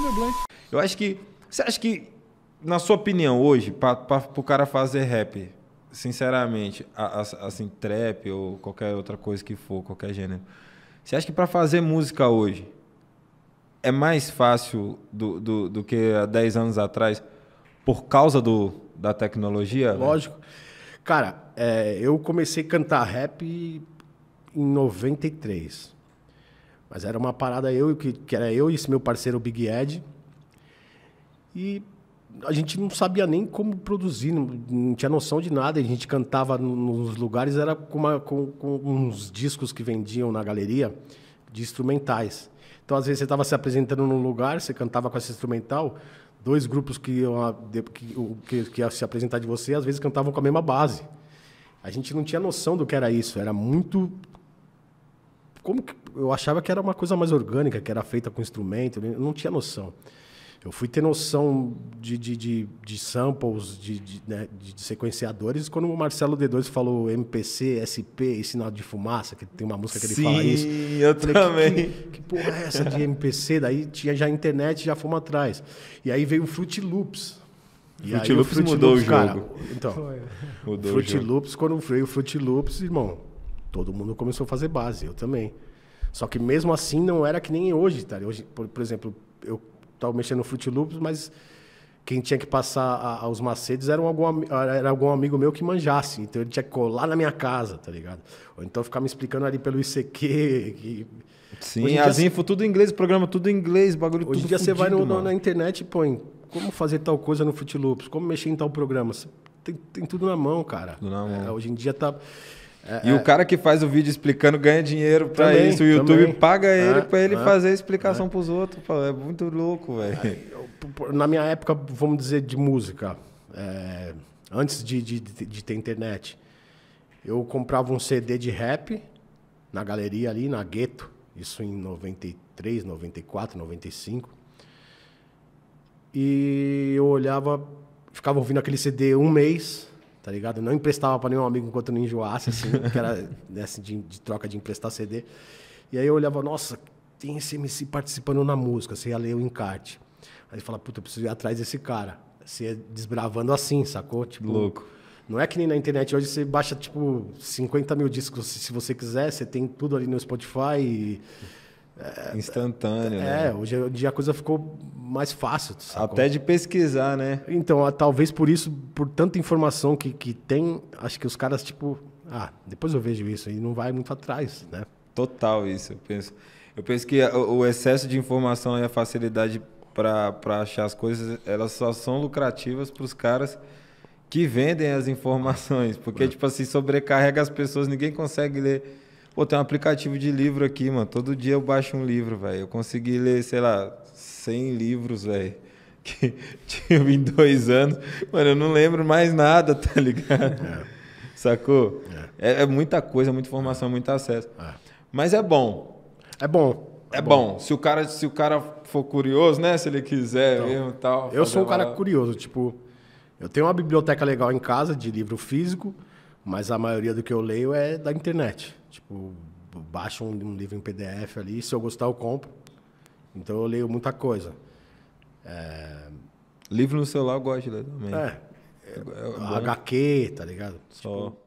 meu Eu acho que. Você acha que, na sua opinião, hoje, para o cara fazer rap, sinceramente, a, a, assim, trap ou qualquer outra coisa que for, qualquer gênero, você acha que para fazer música hoje é mais fácil do, do, do que há 10 anos atrás por causa do, da tecnologia? Lógico. Né? Cara, é, eu comecei a cantar rap em 93. Mas era uma parada eu que, que era eu e esse meu parceiro Big Ed. E a gente não sabia nem como produzir, não, não tinha noção de nada. A gente cantava nos lugares, era com, uma, com, com uns discos que vendiam na galeria de instrumentais. Então, às vezes, você estava se apresentando num lugar, você cantava com essa instrumental, dois grupos que, que, que, se apresentar de você, às vezes cantavam com a mesma base. A gente não tinha noção do que era isso. Era muito. Como que... Eu achava que era uma coisa mais orgânica, que era feita com instrumento, eu não tinha noção. Eu fui ter noção de, de, de, de samples, de, de, né, de, sequenciadores, quando o Marcelo D2 falou MPC, SP, sinal de fumaça, que tem uma música que ele Sim, fala isso. Sim, eu falei, também. Que, que, que, porra é essa de MPC? Daí tinha já internet já fomos atrás. E aí veio o Fruit Loops. E Fruit Loops então, o Fruit mudou Loops, o jogo. Cara, então, mudou Fruit o jogo. Loops, quando veio o Fruit Loops, irmão, todo mundo começou a fazer base, eu também. Só que mesmo assim não era que nem hoje, tá? Hoje, por, por exemplo, eu tal, mexendo no Fruit Loops, mas quem tinha que passar a, aos macetes era, algum, era algum amigo meu que manjasse. Então ele tinha que colar na minha casa, tá ligado? Ou então ficar me explicando ali pelo ICQ. Que... Sim, as dia... info tudo em inglês, programa tudo em inglês, bagulho Hoje tudo Hoje em dia você vai no, no, na internet e põe como fazer tal coisa no Fruit Loops, como mexer em tal programa. Tem, tem tudo na mão, cara. Tudo na mão. É, hoje em dia tá... É, e é. o cara que faz o vídeo explicando ganha dinheiro para isso. O YouTube também. paga ele é, para ele é, fazer explicação é. para os outros. É muito louco, velho. Na minha época, vamos dizer, de música, é, antes de, de, de, ter internet, eu comprava um CD de rap na galeria ali, na Gueto. Isso em 93, 94, 95. E eu olhava, ficava ouvindo aquele CD um mês tá ligado? Eu não emprestava para nenhum amigo enquanto não enjoasse, assim, que era né, assim, de, de, troca de emprestar CD. E aí eu olhava, nossa, tem esse MC participando na música, você ia ler o encarte. Aí fala, puta, eu preciso ir atrás desse cara. Você ia desbravando assim, sacou? Tipo, Louco. Não é que nem na internet, hoje você baixa, tipo, 50 mil discos se você quiser, você tem tudo ali no Spotify e é, Instantâneo, é, né? É, hoje em dia a coisa ficou mais fácil. Até de pesquisar, né? Então, talvez por isso, por tanta informação que, que tem, acho que os caras, tipo, ah, depois eu vejo isso e não vai muito atrás, né? Total isso, eu penso. Eu penso que o excesso de informação e a facilidade para achar as coisas, elas só são lucrativas para os caras que vendem as informações, porque, é. tipo assim, sobrecarrega as pessoas, ninguém consegue ler Pô, tem um aplicativo de livro aqui, mano. Todo dia eu baixo um livro, velho. Eu consegui ler, sei lá, 100 livros, velho. Que tive em dois anos. Mano, eu não lembro mais nada, tá ligado? É. Sacou? É. É, é. muita coisa, muita informação, muito acesso. É. Mas é bom. É bom. É, é bom. bom. Se o cara, se o cara for curioso, né? Se ele quiser então, mesmo tal. Eu sou um cara curioso, tipo, eu tenho uma biblioteca legal em casa de livro físico. Mas a maioria do que eu leio é da internet. Tipo, baixo um, um livro em PDF ali, se eu gostar eu compro. Então eu leio muita coisa. É... Livro no celular eu gosto de ler também. É. é, é HQ, tá ligado? Só. Tipo,